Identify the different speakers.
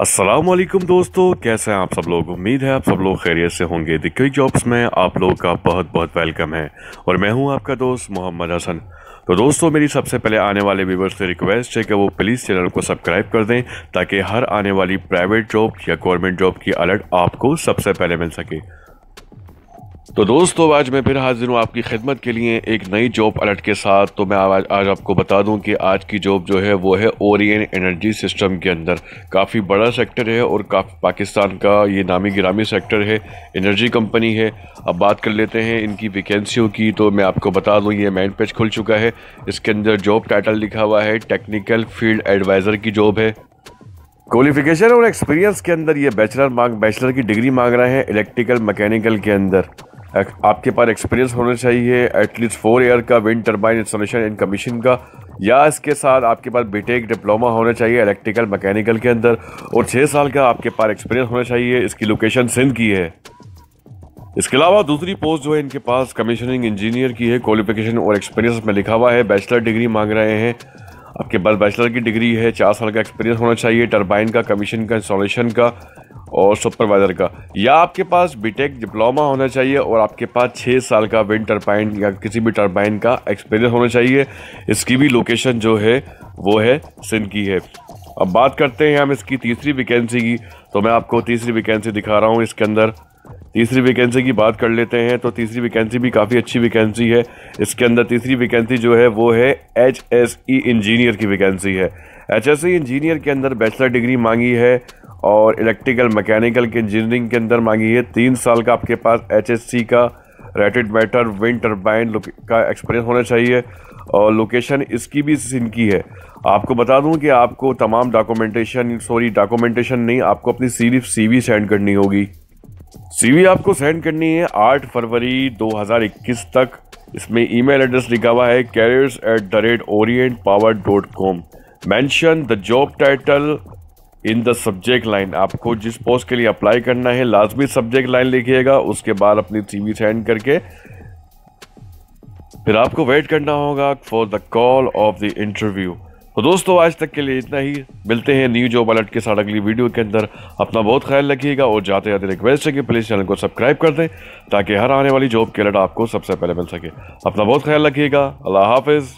Speaker 1: असलम दोस्तों कैसे हैं आप सब लोग उम्मीद है आप सब लोग खैरियत से होंगे दिक्कत जॉब्स में आप लोगों का बहुत बहुत वेलकम है और मैं हूं आपका दोस्त मोहम्मद हसन तो दोस्तों मेरी सबसे पहले आने वाले व्यूवर्स से रिक्वेस्ट है कि वो प्लीज़ चैनल को सब्सक्राइब कर दें ताकि हर आने वाली प्राइवेट जॉब या गवर्नमेंट जॉब की अलर्ट आपको सबसे पहले मिल सके तो दोस्तों आज मैं फिर हाजिर हूँ आपकी खिदमत के लिए एक नई जॉब अलर्ट के साथ तो मैं आज आज आपको बता दूं कि आज की जॉब जो है वो है ओरियन एनर्जी सिस्टम के अंदर काफ़ी बड़ा सेक्टर है और काफ़ी पाकिस्तान का ये नामी गिरामी सेक्टर है एनर्जी कंपनी है अब बात कर लेते हैं इनकी वैकेंसियों की तो मैं आपको बता दूँ ये मेन पेज खुल चुका है इसके अंदर जॉब टाइटल लिखा हुआ है टेक्निकल फील्ड एडवाइज़र की जॉब है क्वालिफिकेशन और एक्सपीरियंस के अंदर ये बैचलर मांग बैचलर की डिग्री मांग रहे हैं इलेक्ट्रिकल मैकेनिकल के अंदर आपके पास एक्सपीरियंस होना चाहिए एटलीस्ट फोर ईयर का wind turbine installation and commission का या इसके साथ आपके पास बीटेक डिप्लोमा e होना चाहिए इलेक्ट्रिकल मैकेनिकल के अंदर और छः साल का आपके पास एक्सपीरियंस होना चाहिए इसकी लोकेशन सिंध की है इसके अलावा दूसरी पोस्ट जो है इनके पास कमीशनिंग इंजीनियर की है क्वालिफिकेशन और एक्सपीरियंस में लिखा हुआ है बैचलर डिग्री मांग रहे हैं आपके पास बैचलर की डिग्री है चार साल का एक्सपीरियंस होना चाहिए टर्बाइन का कमीशन का इंस्टॉलेशन का और सुपरवाइज़र का या आपके पास बीटेक डिप्लोमा होना चाहिए और आपके पास छः साल का विंड टर्बाइन या किसी भी टर्बाइन का एक्सपीरियंस होना चाहिए इसकी भी लोकेशन जो है वो है सिंध की है अब बात करते हैं हम इसकी तीसरी वैकेंसी की तो मैं आपको तीसरी वैकेंसी दिखा रहा हूँ इसके अंदर तीसरी वैकेंसी की बात कर लेते हैं तो तीसरी वैकेंसी भी काफ़ी अच्छी वैकेंसी है इसके अंदर तीसरी वैकेंसी जो है वो है एच एस ई इंजीनियर की वैकेंसी है एच एस ई इंजीनियर के अंदर बैचलर डिग्री मांगी है और इलेक्ट्रिकल मैकेनिकल के इंजीनियरिंग के अंदर मांगी है तीन साल का आपके पास एच का रेटेड मैटर विंड टर्बाइन का एक्सपीरियंस होना चाहिए और लोकेशन इसकी भी इनकी है आपको बता दूं कि आपको तमाम डॉक्यूमेंटेशन सॉरी डॉक्यूमेंटेशन नहीं आपको अपनी सिर्फ सीवी सेंड करनी होगी सीवी आपको सेंड करनी है 8 फरवरी 2021 तक इसमें ईमेल एड्रेस लिखा हुआ है careers at the rate orient power dot com mention the job title in the subject line आपको जिस पोस्ट के लिए अप्लाई करना है लाजमी सब्जेक्ट लाइन लिखिएगा उसके बाद अपनी सीवी सेंड करके फिर आपको वेट करना होगा for the call of the interview तो दोस्तों आज तक के लिए इतना ही मिलते हैं न्यू जॉब अलर्ट के साथ अगली वीडियो के अंदर अपना बहुत ख्याल रखिएगा और जाते जाते रिक्वेस्ट है कि प्लीज़ चैनल को सब्सक्राइब कर दें ताकि हर आने वाली जॉब के अलर्ट आपको सबसे पहले मिल सके अपना बहुत ख्याल रखिएगा अल्लाह हाफिज़